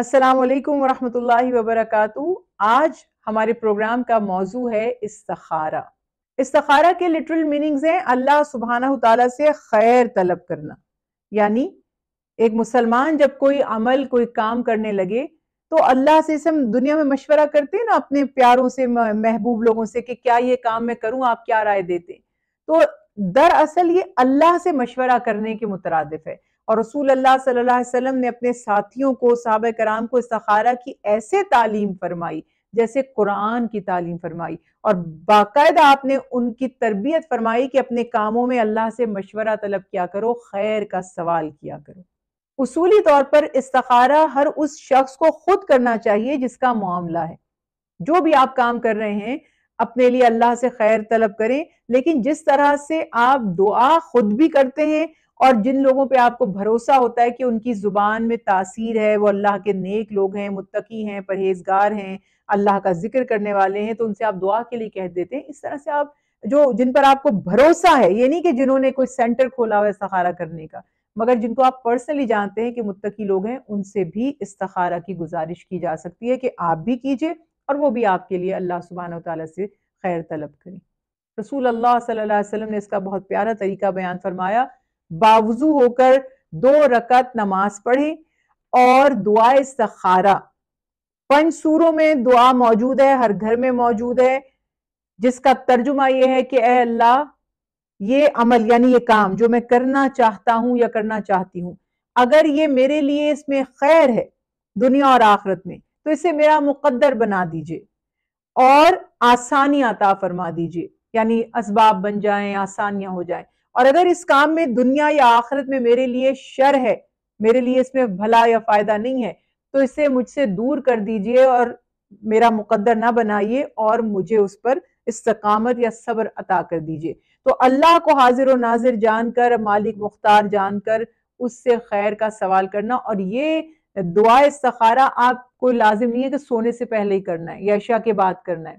असलकम वरहमल वबरक आज हमारे प्रोग्राम का मौजू है इस्तखारा इस्तखारा के लिटरल मीनिंग्स हैं अल्लाह सुबहाना तला से खैर तलब करना यानी एक मुसलमान जब कोई अमल कोई काम करने लगे तो अल्लाह से हम दुनिया में मशवरा करते हैं ना अपने प्यारों से महबूब लोगों से कि क्या ये काम मैं करूं आप क्या राय देते तो दरअसल ये अल्लाह से मशवरा करने के मुतरद है और रसूल अल्लाह सल्लल्लाहु अलैहि वसल्लम ने अपने साथियों को साहब कराम को इस्तारा की ऐसे तालीम फरमाई जैसे कुरान की तालीम फरमाई और बाकायदा आपने उनकी तरबियत फरमाई कि अपने कामों में अल्लाह से मशवरा तलब किया करो खैर का सवाल किया करो उसूली तौर पर इस्तारा हर उस शख्स को खुद करना चाहिए जिसका मामला है जो भी आप काम कर रहे हैं अपने लिए अल्लाह से खैर तलब करें लेकिन जिस तरह से आप दुआ खुद भी करते हैं और जिन लोगों पे आपको भरोसा होता है कि उनकी ज़ुबान में तासीर है वो अल्लाह के नेक लोग हैं मुत्तकी हैं परहेजगार हैं अल्लाह का जिक्र करने वाले हैं तो उनसे आप दुआ के लिए कह देते हैं इस तरह से आप जो जिन पर आपको भरोसा है ये नहीं कि जिन्होंने कोई सेंटर खोला हुआ इस्तारा करने का मगर जिनको आप पर्सनली जानते हैं कि मुत्तकी लोग हैं उनसे भी इस्तखारा की गुजारिश की जा सकती है कि आप भी कीजिए और वो भी आपके लिए अल्लाह सुबहान तला से खैर तलब करें रसूल अल्लाह सल्लल्लाहु अलैहि वसल्लम ने इसका बहुत प्यारा तरीका बयान फरमाया बावजू होकर दो रकत नमाज पढ़ें और दुआ सखारा पंच सूरों में दुआ मौजूद है हर घर में मौजूद है जिसका तर्जुमा यह है कि ए अल्लाह ये अमल यानी ये काम जो मैं करना चाहता हूं या करना चाहती हूं अगर ये मेरे लिए इसमें खैर है दुनिया और आखरत में तो इसे मेरा मुकद्दर बना दीजिए और आसानी अता फरमा दीजिए यानी इसबाब बन जाए आसानियां हो जाए और अगर इस काम में दुनिया या आखिरत में मेरे लिए शर है मेरे लिए इसमें भला या फायदा नहीं है तो इसे मुझसे दूर कर दीजिए और मेरा मुकद्दर ना बनाइए और मुझे उस पर इस्तकामत या सब्र अता कर दीजिए तो अल्लाह को हाजिर और नाजिर जानकर मालिक मुख्तार जानकर उससे खैर का सवाल करना और ये दुआ सखारा आपको लाजिम नहीं है कि सोने से पहले ही करना है या के बाद करना है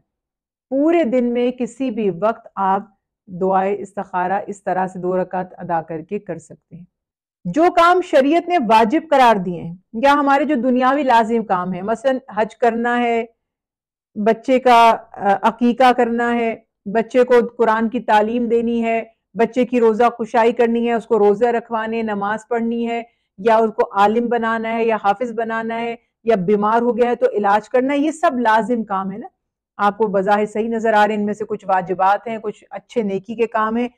पूरे दिन में किसी भी वक्त आप दुआए इस्तारा इस तरह से दो रकात अदा करके कर सकते हैं जो काम शरीयत ने वाजिब करार दिए हैं या हमारे जो दुनियावी लाजिम काम है मसलन हज करना है बच्चे का अकीका करना है बच्चे को कुरान की तालीम देनी है बच्चे की रोज़ा खुशाई करनी है उसको रोजा रखवाने नमाज पढ़नी है या उसको आलिम बनाना है या हाफिज बनाना है या बीमार हो गया है तो इलाज करना है ये सब लाजिम काम है ना आपको बज़ाहिर सही नज़र आ रहे हैं इनमें से कुछ वाजिबात हैं कुछ अच्छे नेकी के काम हैं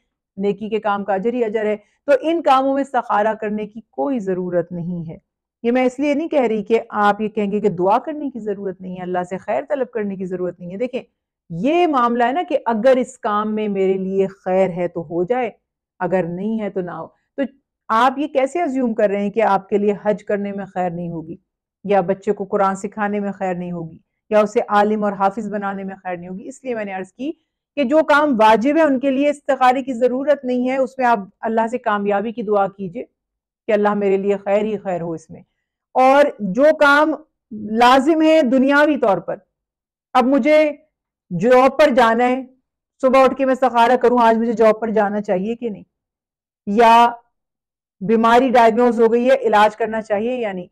नेकी के काम का अजर ही अजर है तो इन कामों में सखारा करने की कोई ज़रूरत नहीं है ये मैं इसलिए नहीं कह रही कि आप ये कहेंगे कि दुआ करने की ज़रूरत नहीं है अल्लाह से खैर तलब करने की ज़रूरत नहीं है देखें ये मामला है ना कि अगर इस काम में मेरे लिए खैर है तो हो जाए अगर नहीं है तो ना हो तो आप ये कैसे अज्यूम कर रहे हैं कि आपके लिए हज करने में खैर नहीं होगी या बच्चे को कुरान सिखाने में खैर नहीं होगी या उसे आलिम और हाफिज बनाने में खैर नहीं होगी इसलिए मैंने अर्ज की कि जो काम वाजिब है उनके लिए इस्तारे की ज़रूरत नहीं है उसमें आप अल्लाह से कामयाबी की दुआ कीजिए कि अल्लाह मेरे लिए खैर ही खैर हो इसमें और जो काम लाजिम है दुनियावी तौर पर अब मुझे जॉब पर जाना है सुबह उठ के मैं सखारा करूं आज मुझे जॉब पर जाना चाहिए कि नहीं या बीमारी डायग्नोज हो गई है इलाज करना चाहिए या नहीं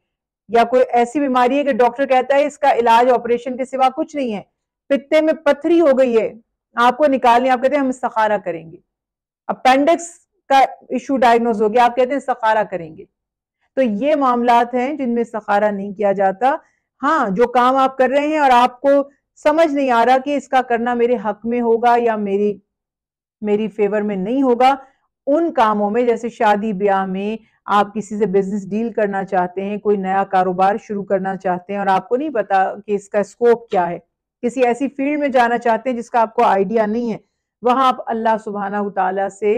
या कोई ऐसी बीमारी है कि डॉक्टर कहता है इसका इलाज ऑपरेशन के सिवा कुछ नहीं है पित्ते में पथरी हो गई है आपको निकालने आप कहते हैं हम सखारा करेंगे अपेंडिक्स का इशू डायग्नोज हो गया आप कहते हैं सखारा करेंगे तो ये मामलात हैं जिनमें सखारा नहीं किया जाता हाँ जो काम आप कर रहे हैं और आपको समझ नहीं आ रहा कि इसका करना मेरे हक में होगा या मेरी मेरी फेवर में नहीं होगा उन कामों में जैसे शादी ब्याह में आप किसी से बिजनेस डील करना चाहते हैं कोई नया कारोबार शुरू करना चाहते हैं और आपको नहीं पता कि इसका स्कोप क्या है किसी ऐसी फील्ड में जाना चाहते हैं जिसका आपको आइडिया नहीं है वहां आप अल्लाह सुबहाना तला से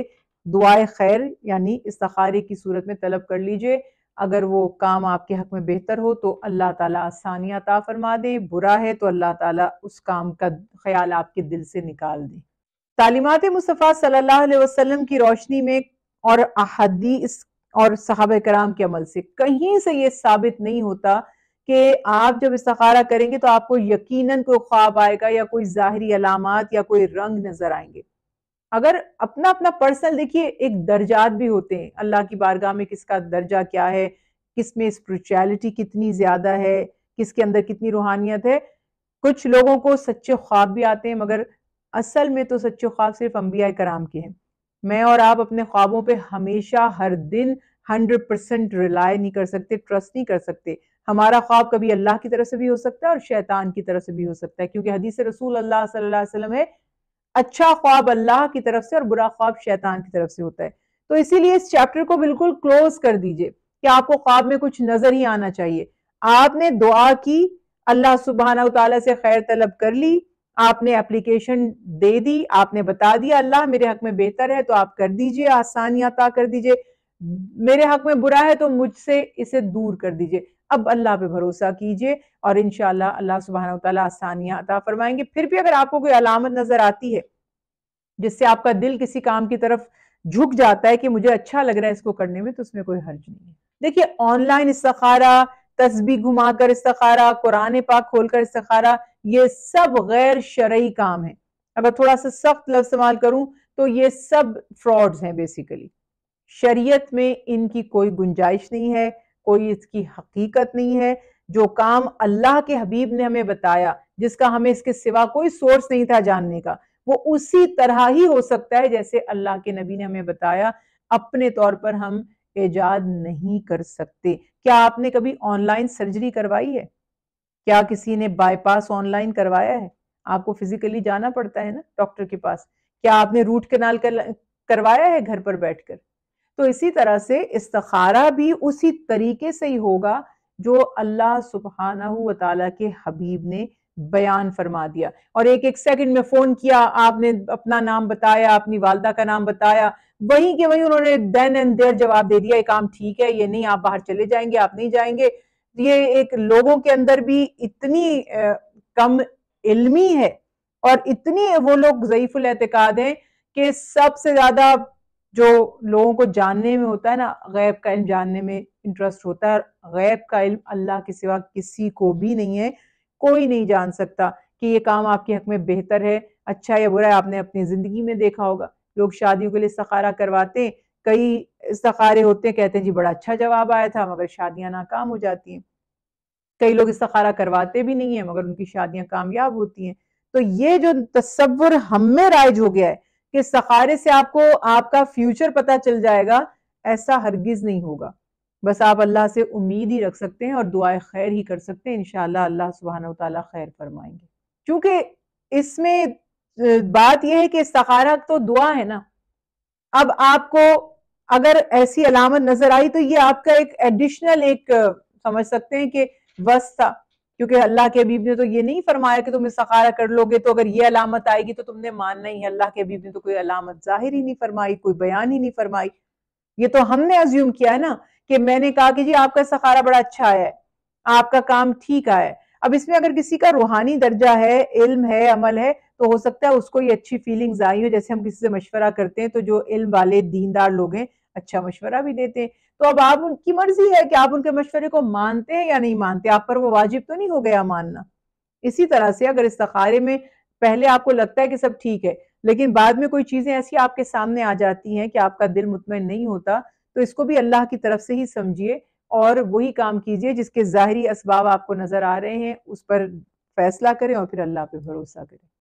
दुआए खैर यानी इस्तारे की सूरत में तलब कर लीजिए अगर वो काम आपके हक में बेहतर हो तो अल्लाह ताला आसानियाँ ता फरमा दे बुरा है तो अल्लाह ताला उस काम का ख्याल आपके दिल से निकाल दे तालीमत मुस्तफ़ा सल्लल्लाहु अलैहि वसल्लम की रोशनी में और अहदी इस और साहब कराम के अमल से कहीं से ये साबित नहीं होता कि आप जब इस्तारा करेंगे तो आपको यकीनन कोई ख्वाब आएगा या कोई ज़ाहरी अलामत या कोई रंग नज़र आएंगे अगर अपना अपना पर्सनल देखिए एक दर्जात भी होते हैं अल्लाह की बारगाह में किसका दर्जा क्या है किस में स्परिचुअलिटी कितनी ज़्यादा है किसके अंदर कितनी रूहानियत है कुछ लोगों को सच्चे ख्वाब भी आते हैं मगर असल में तो सच्चे ख्वाब सिर्फ अम्बिया कराम के हैं मैं और आप अपने ख्वाबों पे हमेशा हर दिन हंड्रेड परसेंट रिलाय नहीं कर सकते ट्रस्ट नहीं कर सकते हमारा ख्वाब कभी अल्लाह की तरफ से भी हो सकता है और शैतान की तरफ से भी हो सकता है क्योंकि हदीस रसूल अल्लाह सल्लल्लाहु अलैहि वसल्लम है अच्छा ख्वाब अल्लाह की तरफ से और बुरा ख्वाब शैतान की तरफ से होता है तो इसीलिए इस चैप्टर को बिल्कुल क्लोज कर दीजिए कि आपको ख्वाब में कुछ नजर ही आना चाहिए आपने दुआ की अल्लाह सुबहाना तला से खैर तलब कर ली आपने एप्लीकेशन दे दी आपने बता दिया अल्लाह मेरे हक में बेहतर है तो आप कर दीजिए आसानी अता कर दीजिए मेरे हक में बुरा है तो मुझसे इसे दूर कर दीजिए अब अल्लाह पे भरोसा कीजिए और इनशाला अल्लाह सुबहान तला आसानियाँ अता फरमाएंगे फिर भी अगर आपको कोई अलामत नजर आती है जिससे आपका दिल किसी काम की तरफ झुक जाता है कि मुझे अच्छा लग रहा है इसको करने में तो उसमें कोई हर्ज नहीं है देखिए ऑनलाइन इस्तखारा तस्बी घुमाकर इस्तारा कुरान पाक खोलकर इस्तखारा ये सब गैर शरई काम है अगर थोड़ा सा सख्त लफ्ज इस्तेमाल करूं तो ये सब फ्रॉड्स हैं बेसिकली शरीयत में इनकी कोई गुंजाइश नहीं है कोई इसकी हकीकत नहीं है जो काम अल्लाह के हबीब ने हमें बताया जिसका हमें इसके सिवा कोई सोर्स नहीं था जानने का वो उसी तरह ही हो सकता है जैसे अल्लाह के नबी ने हमें बताया अपने तौर पर हम ईजाद नहीं कर सकते क्या आपने कभी ऑनलाइन सर्जरी करवाई है क्या किसी ने बाईपास ऑनलाइन करवाया है आपको फिजिकली जाना पड़ता है ना डॉक्टर के पास क्या आपने रूट कनाल कर, करवाया है घर पर बैठकर तो इसी तरह से इस्तखारा भी उसी तरीके से ही होगा जो अल्लाह सुबहाना के हबीब ने बयान फरमा दिया और एक एक सेकंड में फोन किया आपने अपना नाम बताया अपनी वालदा का नाम बताया वहीं के वहीं उन्होंने देन एंड देर जवाब दे दिया ये काम ठीक है ये नहीं आप बाहर चले जाएंगे आप नहीं जाएंगे ये एक लोगों के अंदर भी इतनी कम इल्मी है और इतनी वो लोग ज़यीफ़ुल एतकाद हैं कि सबसे ज़्यादा जो लोगों को जानने में होता है ना गैब का इल्म जानने में इंटरेस्ट होता है गैब का इल्म अल्लाह के सिवा किसी को भी नहीं है कोई नहीं जान सकता कि ये काम आपके हक में बेहतर है अच्छा या बुरा है आपने अपनी ज़िंदगी में देखा होगा लोग शादियों के लिए सखारा करवाते हैं कई इस्तारे होते हैं कहते हैं जी बड़ा अच्छा जवाब आया था मगर शादियां नाकाम हो जाती हैं कई लोग इस्तारा करवाते भी नहीं है मगर उनकी शादियां कामयाब होती हैं तो ये जो तस्वुर हम में राइज हो गया है कि इस्तारे से आपको आपका फ्यूचर पता चल जाएगा ऐसा हरगिज नहीं होगा बस आप अल्लाह से उम्मीद ही रख सकते हैं और दुआ खैर ही कर सकते हैं इनशाला अल्लाह सुबहान तला खैर फरमाएंगे क्योंकि इसमें बात यह है कि इस्तारा तो दुआ है ना अब आपको अगर ऐसी अलामत नजर आई तो ये आपका एक एडिशनल एक समझ सकते हैं कि वस था क्योंकि अल्लाह के अबीब ने तो ये नहीं फरमाया कि तुम सखारा कर लोगे तो अगर ये अलामत आएगी तो तुमने मानना ही अल्लाह के अबीब ने तो कोई अलामत जाहिर ही नहीं फरमाई कोई बयान ही नहीं फरमाई ये तो हमने अज्यूम किया है ना कि मैंने कहा कि जी आपका सखारा बड़ा अच्छा आया है आपका काम ठीक आया है अब इसमें अगर किसी का रूहानी दर्जा है इल्म है अमल है तो हो सकता है उसको ये अच्छी फीलिंग्स आई हो जैसे हम किसी से मशवरा करते हैं तो जो इल्म वाले दीनदार लोग हैं अच्छा मशवरा भी देते तो अब आप उनकी मर्जी है कि आप उनके मशवरे को मानते हैं या नहीं मानते आप पर वो वाजिब तो नहीं हो गया मानना इसी तरह से अगर इस्तारे में पहले आपको लगता है कि सब ठीक है लेकिन बाद में कोई चीजें ऐसी आपके सामने आ जाती हैं कि आपका दिल मुतमिन नहीं होता तो इसको भी अल्लाह की तरफ से ही समझिए और वही काम कीजिए जिसके ज़ाहरी इसबाब आपको नजर आ रहे हैं उस पर फैसला करें और फिर अल्लाह पे भरोसा करें